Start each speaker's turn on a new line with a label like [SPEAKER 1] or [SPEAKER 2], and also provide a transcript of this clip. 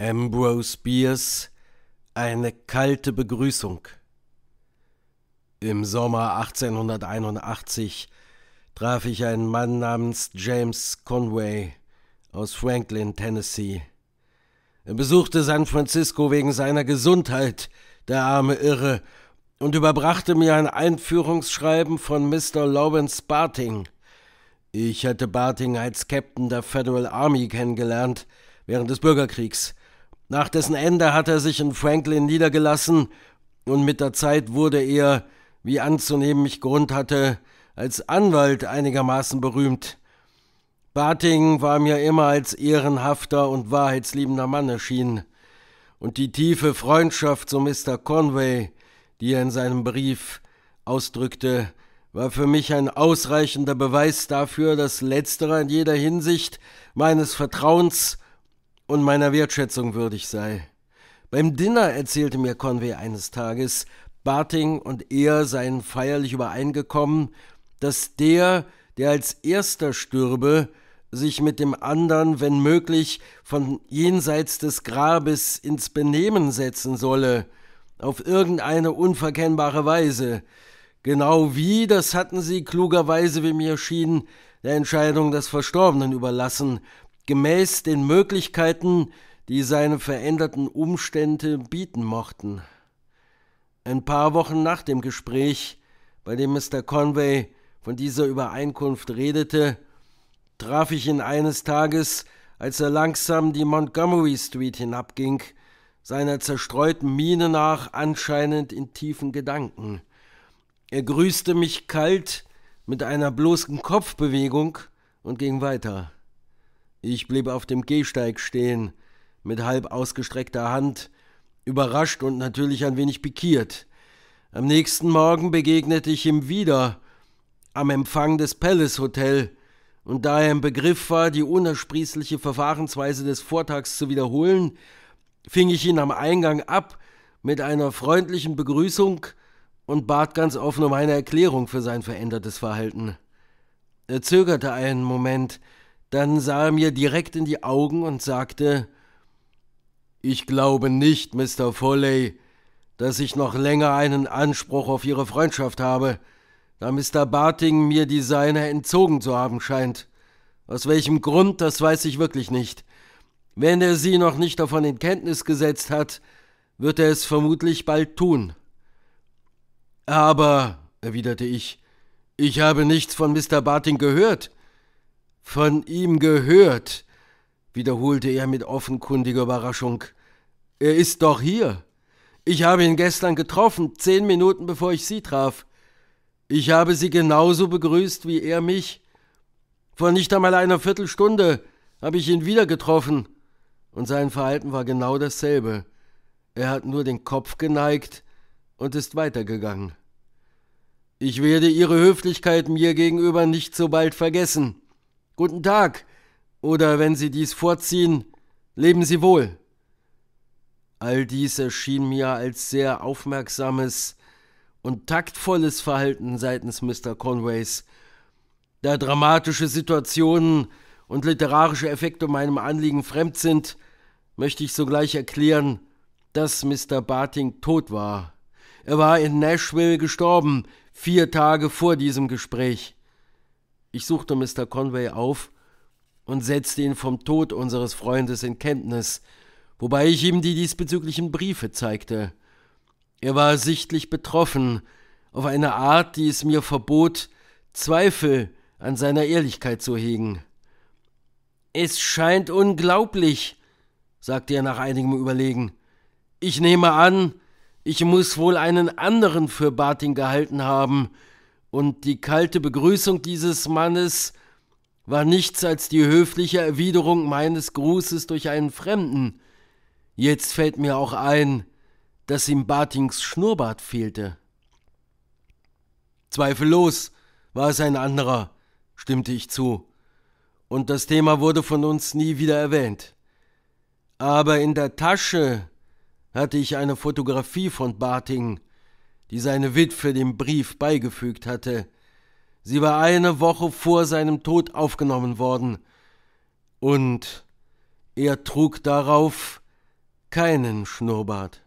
[SPEAKER 1] Ambrose Bierce Eine kalte Begrüßung Im Sommer 1881 traf ich einen Mann namens James Conway aus Franklin, Tennessee. Er besuchte San Francisco wegen seiner Gesundheit, der arme Irre, und überbrachte mir ein Einführungsschreiben von Mr. Lawrence Barting. Ich hatte Barting als Captain der Federal Army kennengelernt während des Bürgerkriegs. Nach dessen Ende hat er sich in Franklin niedergelassen und mit der Zeit wurde er, wie anzunehmen ich Grund hatte, als Anwalt einigermaßen berühmt. Barting war mir immer als ehrenhafter und wahrheitsliebender Mann erschienen. Und die tiefe Freundschaft zu Mr. Conway, die er in seinem Brief ausdrückte, war für mich ein ausreichender Beweis dafür, dass letzterer in jeder Hinsicht meines Vertrauens und meiner Wertschätzung würdig sei. Beim Dinner erzählte mir Conway eines Tages, Barting und er seien feierlich übereingekommen, dass der, der als erster stürbe, sich mit dem anderen, wenn möglich, von jenseits des Grabes ins Benehmen setzen solle, auf irgendeine unverkennbare Weise. Genau wie, das hatten sie klugerweise, wie mir schien, der Entscheidung des Verstorbenen überlassen, gemäß den Möglichkeiten, die seine veränderten Umstände bieten mochten. Ein paar Wochen nach dem Gespräch, bei dem Mr. Conway von dieser Übereinkunft redete, traf ich ihn eines Tages, als er langsam die Montgomery Street hinabging, seiner zerstreuten Miene nach anscheinend in tiefen Gedanken. Er grüßte mich kalt mit einer bloßen Kopfbewegung und ging weiter. Ich blieb auf dem Gehsteig stehen, mit halb ausgestreckter Hand, überrascht und natürlich ein wenig pikiert. Am nächsten Morgen begegnete ich ihm wieder am Empfang des Palace Hotel, und da er im Begriff war, die unersprießliche Verfahrensweise des Vortags zu wiederholen, fing ich ihn am Eingang ab mit einer freundlichen Begrüßung und bat ganz offen um eine Erklärung für sein verändertes Verhalten. Er zögerte einen Moment, dann sah er mir direkt in die Augen und sagte, ich glaube nicht, Mr. Foley, dass ich noch länger einen Anspruch auf Ihre Freundschaft habe, da Mr. Barting mir die seine entzogen zu haben scheint. Aus welchem Grund, das weiß ich wirklich nicht. Wenn er Sie noch nicht davon in Kenntnis gesetzt hat, wird er es vermutlich bald tun. Aber, erwiderte ich, ich habe nichts von Mr. Barting gehört. Von ihm gehört, wiederholte er mit offenkundiger Überraschung. Er ist doch hier. Ich habe ihn gestern getroffen, zehn Minuten bevor ich Sie traf. Ich habe Sie genauso begrüßt wie er mich. Vor nicht einmal einer Viertelstunde habe ich ihn wieder getroffen, und sein Verhalten war genau dasselbe. Er hat nur den Kopf geneigt und ist weitergegangen. Ich werde Ihre Höflichkeit mir gegenüber nicht so bald vergessen. Guten Tag. Oder wenn Sie dies vorziehen, leben Sie wohl. All dies erschien mir als sehr aufmerksames und taktvolles Verhalten seitens Mr. Conways, da dramatische Situationen und literarische Effekte meinem Anliegen fremd sind, möchte ich sogleich erklären, dass Mr. Barting tot war. Er war in Nashville gestorben, vier Tage vor diesem Gespräch. Ich suchte Mr. Conway auf und setzte ihn vom Tod unseres Freundes in Kenntnis, wobei ich ihm die diesbezüglichen Briefe zeigte. Er war sichtlich betroffen, auf eine Art, die es mir verbot, Zweifel an seiner Ehrlichkeit zu hegen. Es scheint unglaublich, sagte er nach einigem Überlegen. Ich nehme an, ich muss wohl einen anderen für Barting gehalten haben, und die kalte Begrüßung dieses Mannes war nichts als die höfliche Erwiderung meines Grußes durch einen Fremden. Jetzt fällt mir auch ein, dass ihm Bartings Schnurrbart fehlte. Zweifellos war es ein anderer, stimmte ich zu, und das Thema wurde von uns nie wieder erwähnt. Aber in der Tasche hatte ich eine Fotografie von Barting, die seine Witwe dem Brief beigefügt hatte. Sie war eine Woche vor seinem Tod aufgenommen worden, und er trug darauf keinen Schnurrbart.